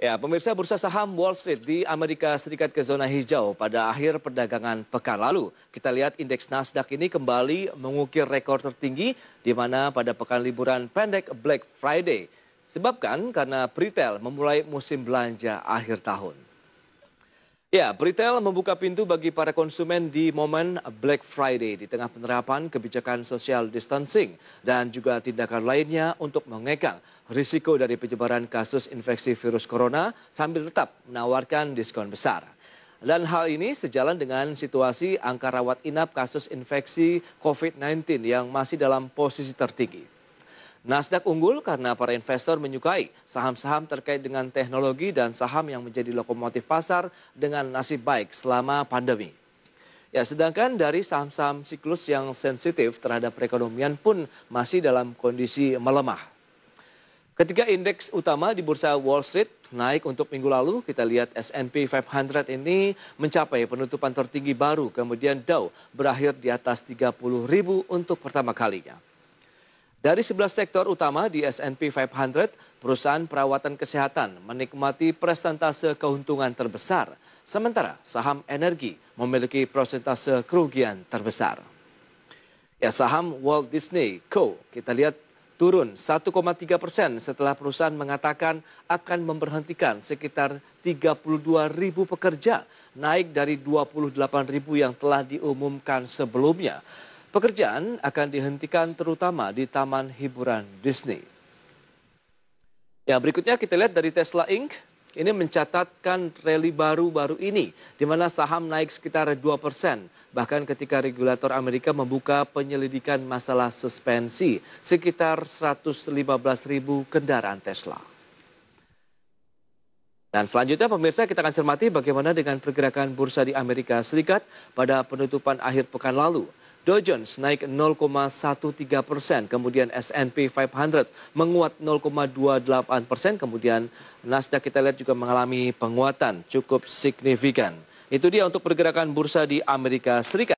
Ya, pemirsa bursa saham Wall Street di Amerika Serikat ke zona hijau pada akhir perdagangan pekan lalu. Kita lihat indeks Nasdaq ini kembali mengukir rekor tertinggi di mana pada pekan liburan pendek Black Friday. Sebabkan karena retail memulai musim belanja akhir tahun. Ya, retail membuka pintu bagi para konsumen di momen Black Friday di tengah penerapan kebijakan social distancing dan juga tindakan lainnya untuk mengekang risiko dari penyebaran kasus infeksi virus corona sambil tetap menawarkan diskon besar. Dan hal ini sejalan dengan situasi angka rawat inap kasus infeksi COVID-19 yang masih dalam posisi tertinggi. Nasdaq unggul karena para investor menyukai saham-saham terkait dengan teknologi dan saham yang menjadi lokomotif pasar dengan nasib baik selama pandemi. Ya, sedangkan dari saham-saham siklus yang sensitif terhadap perekonomian pun masih dalam kondisi melemah. Ketiga indeks utama di bursa Wall Street naik untuk minggu lalu. Kita lihat S&P 500 ini mencapai penutupan tertinggi baru. Kemudian Dow berakhir di atas 30.000 untuk pertama kalinya. Dari 11 sektor utama di S&P 500, perusahaan perawatan kesehatan menikmati presentase keuntungan terbesar, sementara saham energi memiliki presentase kerugian terbesar. Ya, saham Walt Disney Co. kita lihat turun 1,3 persen setelah perusahaan mengatakan akan memberhentikan sekitar 32 ribu pekerja, naik dari 28 ribu yang telah diumumkan sebelumnya. Pekerjaan akan dihentikan terutama di Taman Hiburan Disney. Ya, berikutnya kita lihat dari Tesla Inc. Ini mencatatkan rally baru baru ini, di mana saham naik sekitar 2 persen. Bahkan ketika regulator Amerika membuka penyelidikan masalah suspensi sekitar 115 ribu kendaraan Tesla. Dan selanjutnya pemirsa kita akan cermati bagaimana dengan pergerakan bursa di Amerika Serikat pada penutupan akhir pekan lalu. Dow Jones naik 0,13 persen, kemudian S&P 500 menguat 0,28 persen, kemudian Nasdaq kita lihat juga mengalami penguatan cukup signifikan. Itu dia untuk pergerakan bursa di Amerika Serikat.